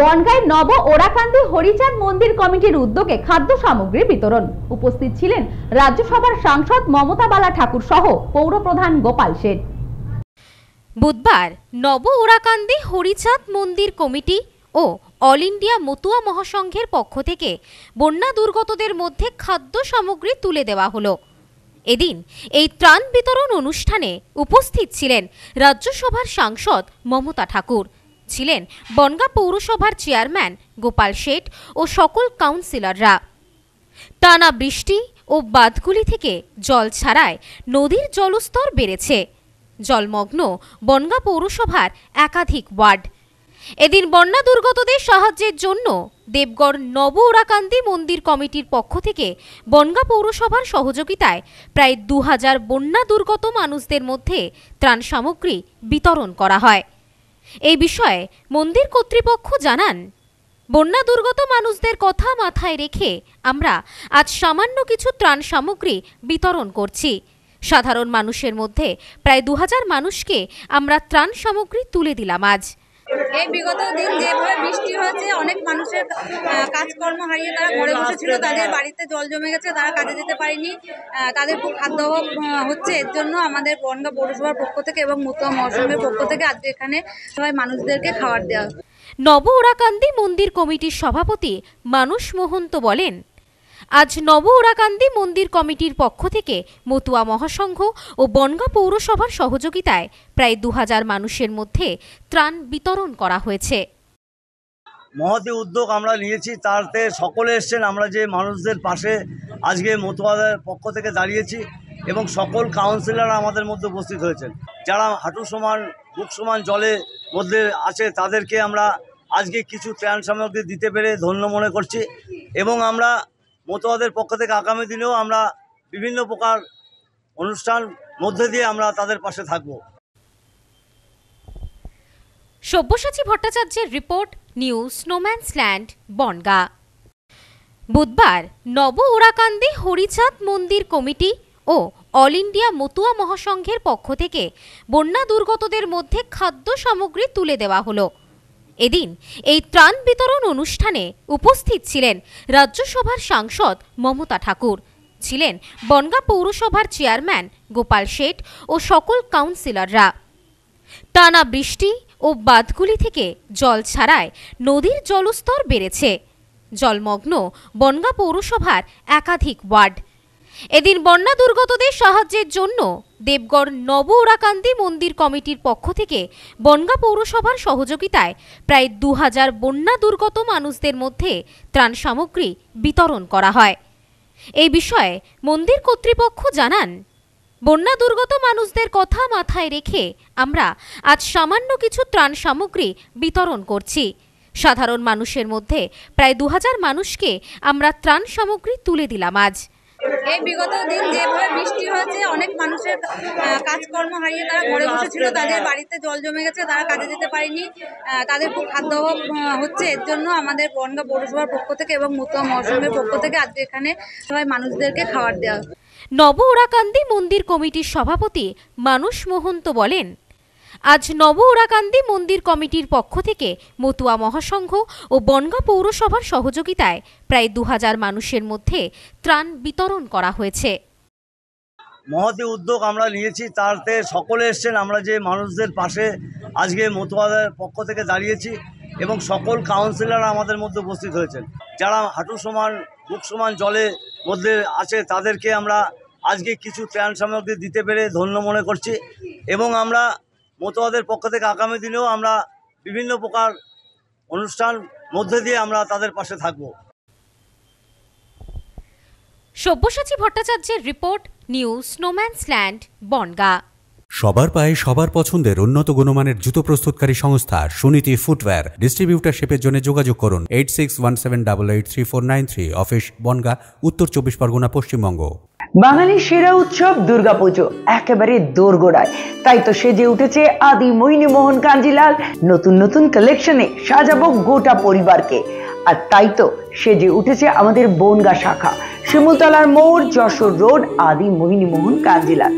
বনগাঁয় নব ওরাকান্দি হরিচাঁদ মন্দির কমিটির উদ্যোগে খাদ্য সামগ্রী বিতরণ উপস্থিত ছিলেন রাজ্যসভার সাংসদ মমতা বালা ঠাকুর সহ পৌরপ্রধান গোপাল সেন বুধবার নব ওরাকান্দি হরিচাঁদ মন্দির কমিটি ও অল ইন্ডিয়া মতুয়া মহাসংঘের পক্ষ থেকে বন্যা দুর্গতদের মধ্যে খাদ্য সামগ্রী তুলে দেওয়া হলো এদিন এই ত্রাণ বিতরণ অনুষ্ঠানে উপস্থিত ছিলেন রাজ্যসভার সাংসদ মমতা ঠাকুর ছিলেন বনগা পৌরসভার চেয়ারম্যান গোপাল শেঠ ও সকল কাউন্সিলররা টানা বৃষ্টি ও বাঁধগুলি থেকে জল ছাড়ায় নদীর জলস্তর বেড়েছে জলমগ্ন বনগা পৌরসভার একাধিক ওয়ার্ড এদিন বন্যা দুর্গতদের সাহায্যের জন্য দেবগড় নব ওরাকান্দি মন্দির কমিটির পক্ষ থেকে বনগা পৌরসভার সহযোগিতায় প্রায় দু হাজার বন্যা দুর্গত মানুষদের মধ্যে ত্রাণ সামগ্রী বিতরণ করা হয় এই বিষয়ে মন্দির কর্তৃপক্ষ জানান বন্যা দুর্গত মানুষদের কথা মাথায় রেখে আমরা আজ সামান্য কিছু ত্রাণ সামগ্রী বিতরণ করছি সাধারণ মানুষের মধ্যে প্রায় দু মানুষকে আমরা ত্রাণ সামগ্রী তুলে দিলাম আজ এই বিগত দিন যেভাবে বৃষ্টি হয়েছে অনেক মানুষের কাজকর্ম হারিয়ে তারা ঘরে বসেছিল তাদের বাড়িতে জল জমে গেছে তারা কাজে যেতে পারেনি তাদের খাদ্য হচ্ছে এর জন্য আমাদের বনগাঁ পৌরসভার পক্ষ থেকে এবং মুতুয়া মহসুমের পক্ষ থেকে আজকে এখানে সবাই মানুষদেরকে খাবার দেওয়া নব ওরাকান্দি মন্দির কমিটির সভাপতি মানুষ মহন্ত বলেন আজ নব ওরাকান্দি মন্দির কমিটির পক্ষ থেকে মতুয়া মহাসংঘ ও বনগা পৌরসভার সহযোগিতায় প্রায় দু মানুষের মধ্যে ত্রাণ বিতরণ করা হয়েছে মহতি উদ্যোগ আমরা নিয়েছি তাতে সকলে এসছেন আমরা যে মানুষদের পাশে আজকে মতুয়াদের পক্ষ থেকে দাঁড়িয়েছি এবং সকল কাউন্সিলররা আমাদের মধ্যে উপস্থিত হয়েছেন যারা হাঁটু সমান বুক সমান জলে মধ্যে আছে তাদেরকে আমরা আজকে কিছু ত্রাণ সামগ্রী দিতে পেরে ধন্য মনে করছি এবং আমরা মতুয়াদের পক্ষ থেকে আগামী দিনেও আমরা বিভিন্ন প্রকার অনুষ্ঠান মধ্যে দিয়ে আমরা তাদের পাশে থাকব সব্যসাচী ভট্টাচার্যের report new snowman's land Bongaon বুধবার নব ওরাকান্দি হরিচাঁদ মন্দির কমিটি ও অল ইন্ডিয়া মতুয়া মহাসংঘের পক্ষ থেকে বন্যা দুর্গতদের মধ্যে খাদ্য সামগ্রী তুলে দেওয়া হলো এদিন এই ত্রাণ বিতরণ অনুষ্ঠানে উপস্থিত ছিলেন রাজ্যসভার সাংসদ মমতা ঠাকুর ছিলেন বনগা পৌরসভার চেয়ারম্যান গোপাল শেঠ ও সকল কাউন্সিলররা টানা বৃষ্টি ও বাঁধগুলি থেকে জল ছাড়ায় নদীর জলস্তর বেড়েছে জলমগ্ন বনগা পৌরসভার একাধিক ওয়ার্ড এদিন বন্যা দুর্গতদের সাহায্যের জন্য দেবগড় নব ওরাকান্দি মন্দির কমিটির পক্ষ থেকে বনগা পৌরসভার সহযোগিতায় প্রায় দু হাজার বন্যা দুর্গত মানুষদের মধ্যে ত্রাণ সামগ্রী বিতরণ করা হয় এই বিষয়ে মন্দির কর্তৃপক্ষ জানান বন্যা দুর্গত মানুষদের কথা মাথায় রেখে আমরা আজ সামান্য কিছু ত্রাণ সামগ্রী বিতরণ করছি সাধারণ মানুষের মধ্যে প্রায় দু মানুষকে আমরা ত্রাণ সামগ্রী তুলে দিলাম আজ এই বিগত দিন যেভাবে বৃষ্টি হয়েছে অনেক মানুষের কাজকর্ম হারিয়ে তারা ঘরে বসেছিল তাদের বাড়িতে জল জমে গেছে তারা কাজে যেতে পারেনি তাদের খুব খাদ্য অভাব হচ্ছে এর জন্য আমাদের বনগা পৌরসভার পক্ষ থেকে এবং মুতুয়া মৌসুমের পক্ষ থেকে আজকে এখানে সবাই মানুষদেরকে খাবার দেওয়া নব ওরাকান্দি মন্দির কমিটির সভাপতি মানুষ মহন্ত বলেন আজ নব ওরাকান্দি মন্দির কমিটির পক্ষ থেকে মতুয়া মহাসংঘ ও বনগাঁ পৌরসভার সহযোগিতায় প্রায় দু মানুষের মধ্যে ত্রাণ বিতরণ করা হয়েছে মহতি উদ্যোগ আমরা নিয়েছি তাতে সকলে এসছেন আমরা যে মানুষদের পাশে আজকে মতুয়াদের পক্ষ থেকে দাঁড়িয়েছি এবং সকল কাউন্সিলররা আমাদের মধ্যে উপস্থিত হয়েছেন যারা হাঁটু সমান বুক সমান জলে মধ্যে আছে তাদেরকে আমরা আজকে কিছু ত্রাণ সামগ্রী দিতে পেরে ধন্য মনে করছি এবং আমরা মতবাদের পক্ষ থেকে আগামী দিনেও আমরা বিভিন্ন প্রকার অনুষ্ঠান মধ্যে দিয়ে আমরা তাদের পাশে থাকব সব্যসাচী ভট্টাচার্যের report new snowman's land Bongaon সবার পায়ে সবার পছন্দের উন্নত গুণমানের জুতো প্রস্তুতকারী সংস্থা সুনীতি ফুটওয়্যার ডিস্ট্রিবিউটারশিপের জন্য যোগাযোগ করুন eight six one seven double eight three four nine three office Bongaon Uttar Chabbish Pargana Paschimbanga বাঙালির সেরা উৎসব পুজো একেবারে দোরগোড়ায় তাই তো সেজে উঠেছে আদি মৈনী মোহন কাঞ্জিলাল নতুন নতুন কালেকশনে সাজাবো গোটা পরিবারকে আর তাই তো সেজে উঠেছে আমাদের বনগা শাখা শিমুলতলার মোড় যশোর রোড আদি মোহিনী মোহন কাঞ্জিলাল